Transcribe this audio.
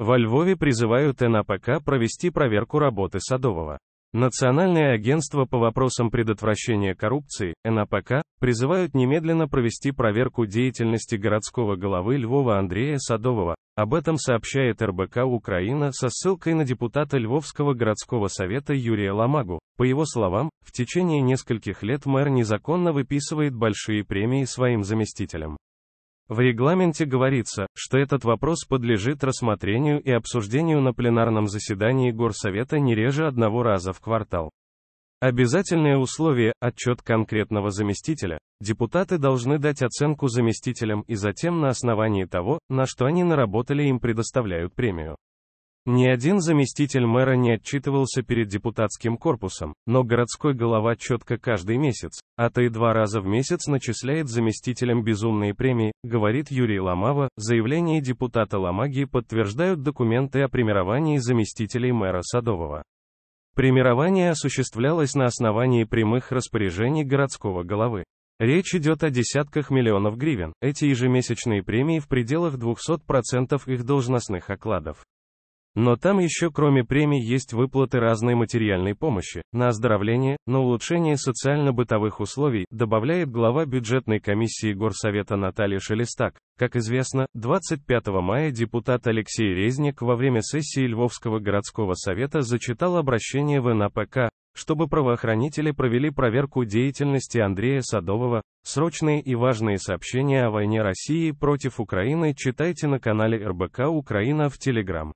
Во Львове призывают НАПК провести проверку работы Садового. Национальное агентство по вопросам предотвращения коррупции, НАПК, призывают немедленно провести проверку деятельности городского головы Львова Андрея Садового. Об этом сообщает РБК Украина со ссылкой на депутата Львовского городского совета Юрия Ламагу. По его словам, в течение нескольких лет мэр незаконно выписывает большие премии своим заместителям. В регламенте говорится, что этот вопрос подлежит рассмотрению и обсуждению на пленарном заседании Горсовета не реже одного раза в квартал. Обязательное условие – отчет конкретного заместителя. Депутаты должны дать оценку заместителям и затем на основании того, на что они наработали им предоставляют премию. Ни один заместитель мэра не отчитывался перед депутатским корпусом, но городской голова четко каждый месяц, а то и два раза в месяц начисляет заместителям безумные премии, говорит Юрий Ломава, заявление депутата Ломаги подтверждают документы о премировании заместителей мэра Садового. Премирование осуществлялось на основании прямых распоряжений городского головы. Речь идет о десятках миллионов гривен, эти ежемесячные премии в пределах 200% их должностных окладов. Но там еще кроме премий есть выплаты разной материальной помощи, на оздоровление, на улучшение социально-бытовых условий, добавляет глава бюджетной комиссии Горсовета Наталья Шелестак. Как известно, 25 мая депутат Алексей Резник во время сессии Львовского городского совета зачитал обращение в НАПК, чтобы правоохранители провели проверку деятельности Андрея Садового. Срочные и важные сообщения о войне России против Украины читайте на канале РБК Украина в Телеграм.